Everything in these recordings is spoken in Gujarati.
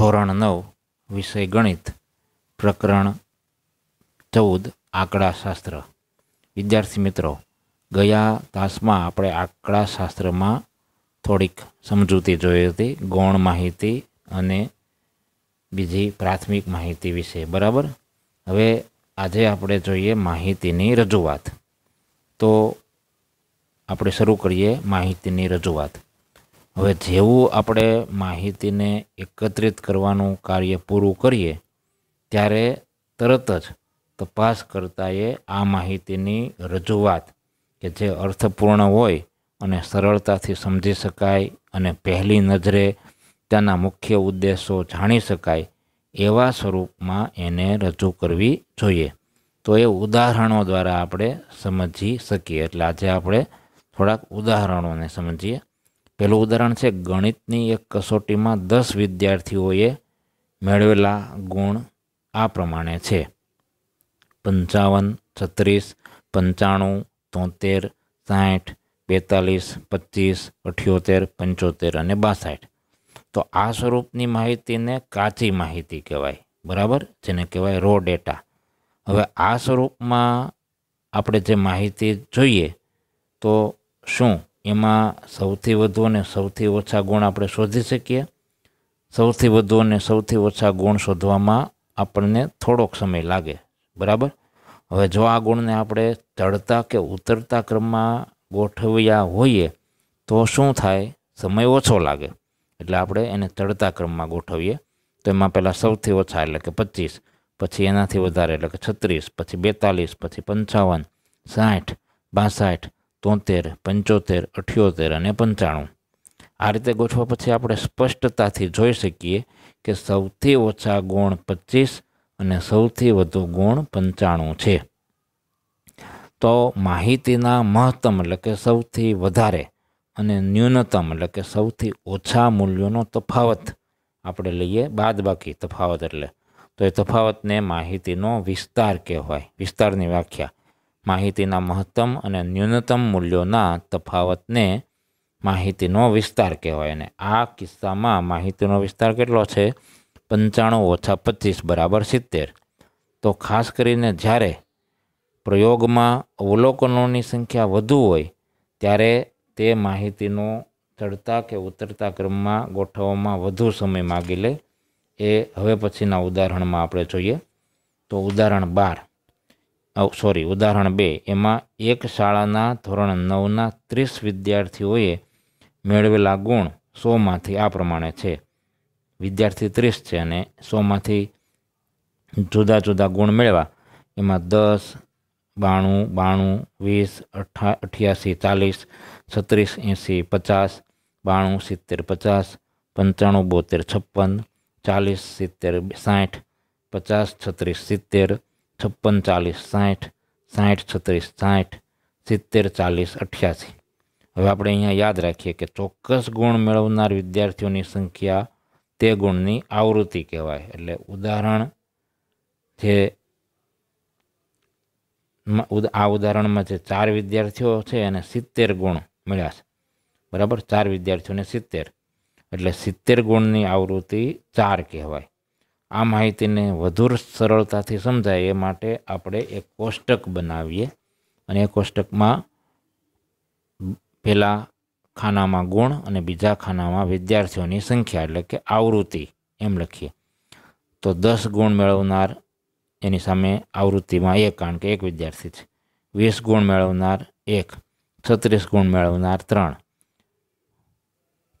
ધોરણ નવ વિષય ગણિત પ્રકરણ ચૌદ આંકડાશાસ્ત્ર વિદ્યાર્થી મિત્રો ગયા તાસમાં આપણે આંકડાશાસ્ત્રમાં થોડીક સમજૂતી જોઈ હતી ગૌણ માહિતી અને બીજી પ્રાથમિક માહિતી વિશે બરાબર હવે આજે આપણે જોઈએ માહિતીની રજૂઆત તો આપણે શરૂ કરીએ માહિતીની રજૂઆત હવે જેવું આપણે માહિતીને એકત્રિત કરવાનું કાર્ય પૂરું કરીએ ત્યારે તરત જ તપાસ કરતાએ આ માહિતીની રજૂઆત કે જે અર્થપૂર્ણ હોય અને સરળતાથી સમજી શકાય અને પહેલી નજરે તેના મુખ્ય ઉદ્દેશો જાણી શકાય એવા સ્વરૂપમાં એને રજૂ કરવી જોઈએ તો એ ઉદાહરણો દ્વારા આપણે સમજી શકીએ એટલે આજે આપણે થોડાક ઉદાહરણોને સમજીએ પહેલું ઉદાહરણ છે ગણિતની એક કસોટીમાં દસ વિદ્યાર્થીઓએ મેળવેલા ગુણ આ પ્રમાણે છે પંચાવન છત્રીસ પંચાણું તોતેર સાઠ બેતાલીસ પચીસ અઠ્યોતેર પંચોતેર અને બાસઠ તો આ સ્વરૂપની માહિતીને કાચી માહિતી કહેવાય બરાબર જેને કહેવાય રો ડેટા હવે આ સ્વરૂપમાં આપણે જે માહિતી જોઈએ તો શું એમાં સૌથી વધુ અને સૌથી ઓછા ગુણ આપણે શોધી શકીએ સૌથી વધુ અને સૌથી ઓછા ગુણ શોધવામાં આપણને થોડોક સમય લાગે બરાબર હવે જો આ ગુણને આપણે ચડતા કે ઉતરતા ક્રમમાં ગોઠવ્યા હોઈએ તો શું થાય સમય ઓછો લાગે એટલે આપણે એને ચડતા ક્રમમાં ગોઠવીએ તો એમાં પહેલાં સૌથી ઓછા એટલે કે પચીસ પછી એનાથી વધારે એટલે કે છત્રીસ પછી બેતાલીસ પછી પંચાવન સાઠ બાસઠ તોતેર પંચોતેર અઠ્યોતેર અને પંચાણું આ રીતે ગોઠવા પછી આપણે સ્પષ્ટતાથી જોઈ શકીએ કે સૌથી ઓછા ગુણ પચીસ અને સૌથી વધુ ગુણ પંચાણું છે તો માહિતીના મહત્તમ એટલે કે સૌથી વધારે અને ન્યૂનતમ એટલે કે સૌથી ઓછા મૂલ્યોનો તફાવત આપણે લઈએ બાદબાકી તફાવત એટલે તો એ તફાવતને માહિતીનો વિસ્તાર કહેવાય વિસ્તારની વ્યાખ્યા માહિતીના મહત્તમ અને ન્યૂનતમ મૂલ્યોના તફાવતને માહિતીનો વિસ્તાર કહેવાય અને આ કિસ્સામાં માહિતીનો વિસ્તાર કેટલો છે પંચાણું ઓછા પચીસ બરાબર સિત્તેર તો ખાસ કરીને જ્યારે પ્રયોગમાં અવલોકનોની સંખ્યા વધુ હોય ત્યારે તે માહિતીનો ચડતા કે ઉતરતા ક્રમમાં ગોઠવવામાં વધુ સમય માગી લે એ હવે પછીના ઉદાહરણમાં આપણે જોઈએ તો ઉદાહરણ બાર સોરી ઉદાહરણ બે એમાં એક શાળાના ધોરણ નવના ત્રીસ વિદ્યાર્થીઓએ મેળવેલા ગુણ સોમાંથી આ પ્રમાણે છે વિદ્યાર્થી ત્રીસ છે અને સોમાંથી જુદા જુદા ગુણ મેળવા એમાં દસ બાણું બાણું વીસ અઠા અઠ્યાસી ચાલીસ છત્રીસ એંસી પચાસ બાણું સિત્તેર પચાસ પંચાણું બોતેર છપ્પન ચાલીસ સિત્તેર સાઠ પચાસ છત્રીસ સિત્તેર છપ્પન ચાલીસ સાઠ સાઠ છત્રીસ સાઠ સિત્તેર ચાલીસ અઠ્યાસી હવે આપણે અહીંયા યાદ રાખીએ કે ચોક્કસ ગુણ મેળવનાર વિદ્યાર્થીઓની સંખ્યા તે ગુણની આવૃત્તિ કહેવાય એટલે ઉદાહરણ જે આ ઉદાહરણમાં જે ચાર વિદ્યાર્થીઓ છે એને સિત્તેર ગુણ મળ્યા છે બરાબર ચાર વિદ્યાર્થીઓને સિત્તેર એટલે સિત્તેર ગુણની આવૃત્તિ ચાર કહેવાય આ માહિતીને વધુ સરળતાથી સમજાય એ માટે આપણે એક કોષ્ટક બનાવીએ અને એ કોષ્ટકમાં પહેલાં ખાનામાં ગુણ અને બીજા ખાનામાં વિદ્યાર્થીઓની સંખ્યા એટલે કે આવૃત્તિ એમ લખીએ તો દસ ગુણ મેળવનાર એની સામે આવૃત્તિમાં એક કારણ કે એક વિદ્યાર્થી છે વીસ ગુણ મેળવનાર એક છત્રીસ ગુણ મેળવનાર ત્રણ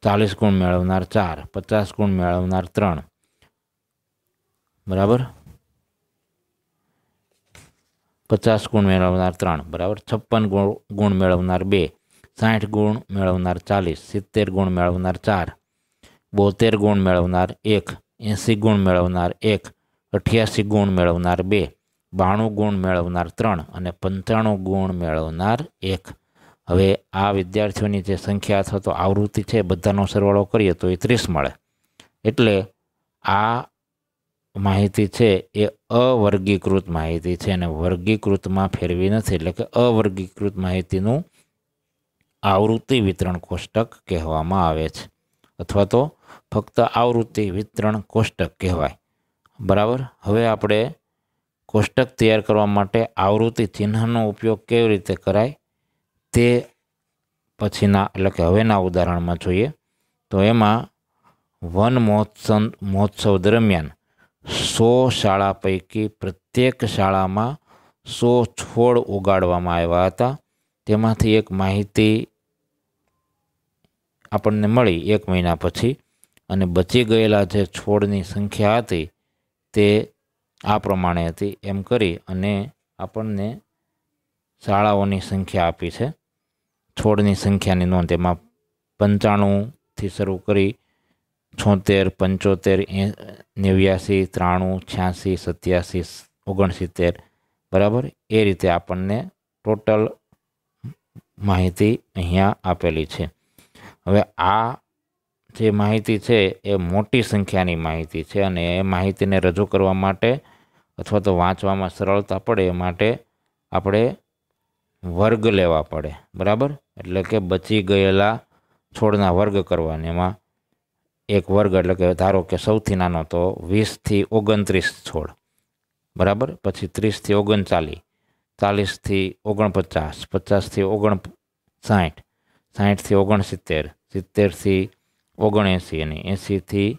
ચાલીસ ગુણ મેળવનાર ચાર પચાસ ગુણ મેળવનાર ત્રણ બરાબર પચાસ ગુણ મેળવનાર ત્રણ બરાબર છપ્પન ગુણ ગુણ મેળવનાર બે સાઠ ગુણ મેળવનાર ચાલીસ સિત્તેર ગુણ મેળવનાર ચાર બોતેર ગુણ મેળવનાર એક એંસી ગુણ મેળવનાર એક અઠ્યાસી ગુણ મેળવનાર બે બાણું ગુણ મેળવનાર ત્રણ અને પંચાણું ગુણ મેળવનાર એક હવે આ વિદ્યાર્થીઓની જે સંખ્યા અથવા તો આવૃત્તિ છે બધાનો સરવાળો કરીએ તો એ ત્રીસ મળે એટલે આ માહિતી છે એ અવર્ગીકૃત માહિતી છે અને વર્ગીકૃતમાં ફેરવી નથી એટલે કે અવર્ગીકૃત માહિતીનું આવૃત્તિ વિતરણ કોષ્ટક કહેવામાં આવે છે અથવા તો ફક્ત આવૃત્તિ વિતરણ કોષ્ટક કહેવાય બરાબર હવે આપણે કોષ્ટક તૈયાર કરવા માટે આવૃત્તિ ચિહ્નનો ઉપયોગ કેવી રીતે કરાય તે પછીના એટલે કે હવેના ઉદાહરણમાં જોઈએ તો એમાં વન મહોત્સવ મહોત્સવ દરમિયાન સો શાળા પૈકી પ્રત્યેક શાળામાં સો છોડ ઉગાડવામાં આવ્યા હતા તેમાંથી એક માહિતી આપણને મળી એક મહિના પછી અને બચી ગયેલા જે છોડની સંખ્યા હતી તે આ પ્રમાણે હતી એમ કરી અને આપણને શાળાઓની સંખ્યા આપી છે છોડની સંખ્યાની નોંધ એમાં પંચાણુંથી શરૂ કરી છોતેર પંચોતેર નેવ્યાસી ત્રાણું છ્યાસી સત્યાસી ઓગણસિત્તેર બરાબર એ રીતે આપણને ટોટલ માહિતી અહીંયા આપેલી છે હવે આ જે માહિતી છે એ મોટી સંખ્યાની માહિતી છે અને એ માહિતીને રજૂ કરવા માટે અથવા તો વાંચવામાં સરળતા પડે એ માટે આપણે વર્ગ લેવા પડે બરાબર એટલે કે બચી ગયેલા છોડના વર્ગ કરવાને એમાં એક વર્ગ એટલે કે ધારો કે સૌથી નાનો તો વીસથી ઓગણત્રીસ છોડ બરાબર પછી ત્રીસથી ઓગણચાલીસ ચાલીસથી ઓગણપચાસ પચાસથી ઓગણ સાઠ સાઠથી ઓગણસિત્તેર સિત્તેરથી ઓગણએંસી અને એંસીથી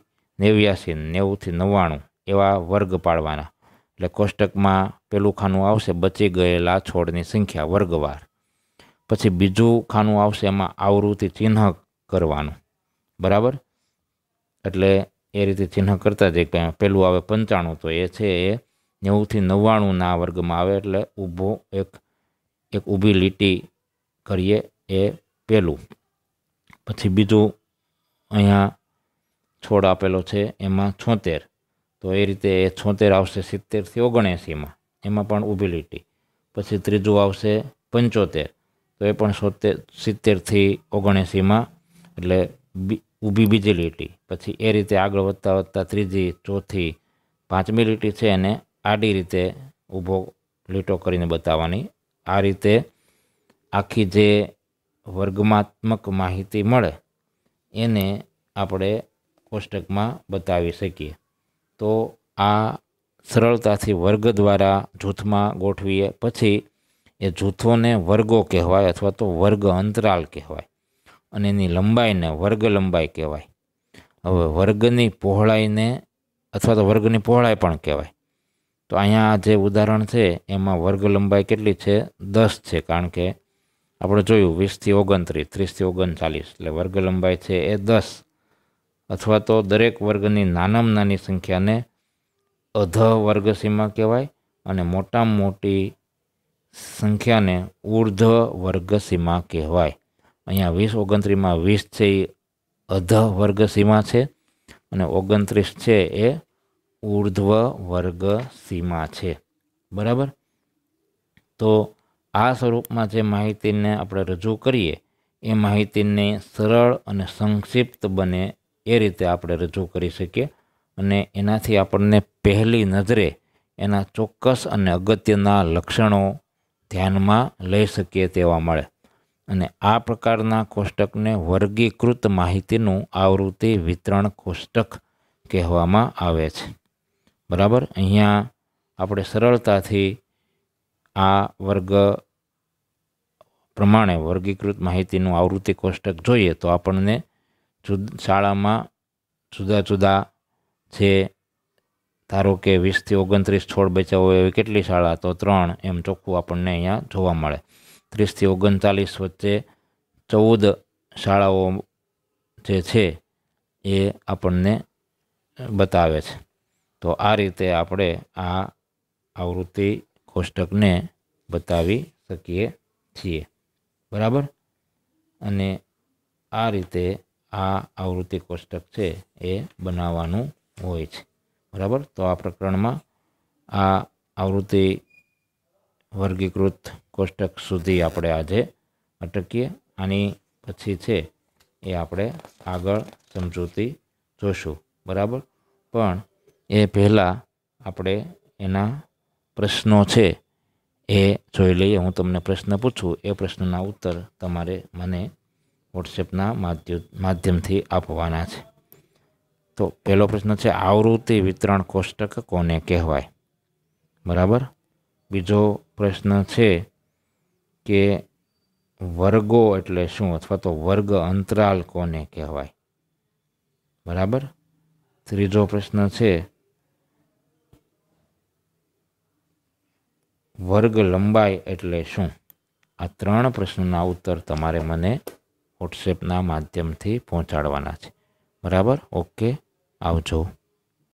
નેવ્યાસી નેવુંથી નવ્વાણું એવા વર્ગ પાડવાના એટલે કોષ્ટકમાં પેલું ખાનું આવશે બચી ગયેલા છોડની સંખ્યા વર્ગવાર પછી બીજું ખાનું આવશે એમાં આવૃત્તિ ચિહ્ન કરવાનું બરાબર એટલે એ રીતે ચિહ્ન કરતા જઈએ કંઈ પહેલું આવે પંચાણું તો એ છે એ નેવુંથી નવ્વાણુંના વર્ગમાં આવે એટલે ઊભો એક એક ઊભી લીટી કરીએ એ પહેલું પછી બીજું અહીંયા છોડ આપેલો છે એમાં છોતેર તો એ રીતે એ છોતેર આવશે સિત્તેરથી ઓગણએંસીમાં એમાં પણ ઊભી લીટી પછી ત્રીજું આવશે પંચોતેર તો એ પણ સોતેર સિત્તેરથી ઓગણએંસીમાં એટલે બી ઊભી બીજી લીટી પછી એ રીતે આગળ વધતાં વધતા ત્રીજી ચોથી પાંચમી લીટી છે એને આડી રીતે ઊભો લીટો કરીને બતાવવાની આ રીતે આખી જે વર્ગમાત્મક માહિતી મળે એને આપણે કોષ્ટકમાં બતાવી શકીએ તો આ સરળતાથી વર્ગ દ્વારા જૂથમાં ગોઠવીએ પછી એ જૂથોને વર્ગો કહેવાય અથવા તો વર્ગ અંતરાલ કહેવાય અને એની લંબાઈને વર્ગ લંબાઈ કહેવાય હવે વર્ગની પહોળાઈને અથવા તો વર્ગની પહોળાઈ પણ કહેવાય તો અહીંયા જે ઉદાહરણ છે એમાં વર્ગ લંબાઈ કેટલી છે દસ છે કારણ કે આપણે જોયું વીસથી ઓગણત્રીસ ત્રીસથી ઓગણચાલીસ એટલે વર્ગ લંબાઈ છે એ દસ અથવા તો દરેક વર્ગની નાનામાં નાની સંખ્યાને અધ વર્ગ સીમા કહેવાય અને મોટામાં મોટી સંખ્યાને ઉર્ધ્વ વર્ગ સીમા કહેવાય અહીંયા વીસ ઓગણત્રીસમાં વીસ છે એ અધ વર્ગ સીમા છે અને ઓગણત્રીસ છે એ ઉર્ધ્વ વર્ગ સીમા છે બરાબર તો આ સ્વરૂપમાં જે માહિતીને આપણે રજૂ કરીએ એ માહિતીને સરળ અને સંક્ષિપ્ત બને એ રીતે આપણે રજૂ કરી શકીએ અને એનાથી આપણને પહેલી નજરે એના ચોક્કસ અને અગત્યના લક્ષણો ધ્યાનમાં લઈ શકીએ તેવા મળે અને આ પ્રકારના કોષ્ટકને વર્ગીકૃત માહિતીનું આવૃત્તિ વિતરણ કોષ્ટક કહેવામાં આવે છે બરાબર અહીંયા આપણે સરળતાથી આ વર્ગ પ્રમાણે વર્ગીકૃત માહિતીનું આવૃત્તિ કોષ્ટક જોઈએ તો આપણને શાળામાં જુદા જુદા જે ધારો કે વીસથી ઓગણત્રીસ છોડ બચાવો એવી કેટલી શાળા તો ત્રણ એમ ચોખ્ખું આપણને અહીંયા જોવા મળે ત્રીસથી ઓગણચાલીસ વચ્ચે ચૌદ શાળાઓ જે છે એ આપણને બતાવે છે તો આ રીતે આપણે આ આવૃત્તિ કોષ્ટકને બતાવી શકીએ છીએ બરાબર અને આ રીતે આ આવૃત્તિ કોષ્ટક છે એ બનાવવાનું હોય છે બરાબર તો આ પ્રકરણમાં આ આવૃત્તિ વર્ગીકૃત કોષ્ટક સુધી આપણે આજે અટકીએ આની પછી છે એ આપણે આગળ સમજૂતી જોશું બરાબર પણ એ પહેલાં આપણે એના પ્રશ્નો છે એ જોઈ લઈએ હું તમને પ્રશ્ન પૂછું એ પ્રશ્નના ઉત્તર તમારે મને વોટ્સએપના માધ્યમ માધ્યમથી આપવાના છે તો પહેલો પ્રશ્ન છે આવૃત્તિ વિતરણ કોષ્ટક કોને કહેવાય બરાબર બીજો પ્રશ્ન છે કે વર્ગો એટલે શું અથવા તો વર્ગ અંતરાલ કોને કહેવાય બરાબર ત્રીજો પ્રશ્ન છે વર્ગ લંબાઈ એટલે શું આ ત્રણ પ્રશ્નોના ઉત્તર તમારે મને વોટ્સએપના માધ્યમથી પહોંચાડવાના છે બરાબર ઓકે આવજો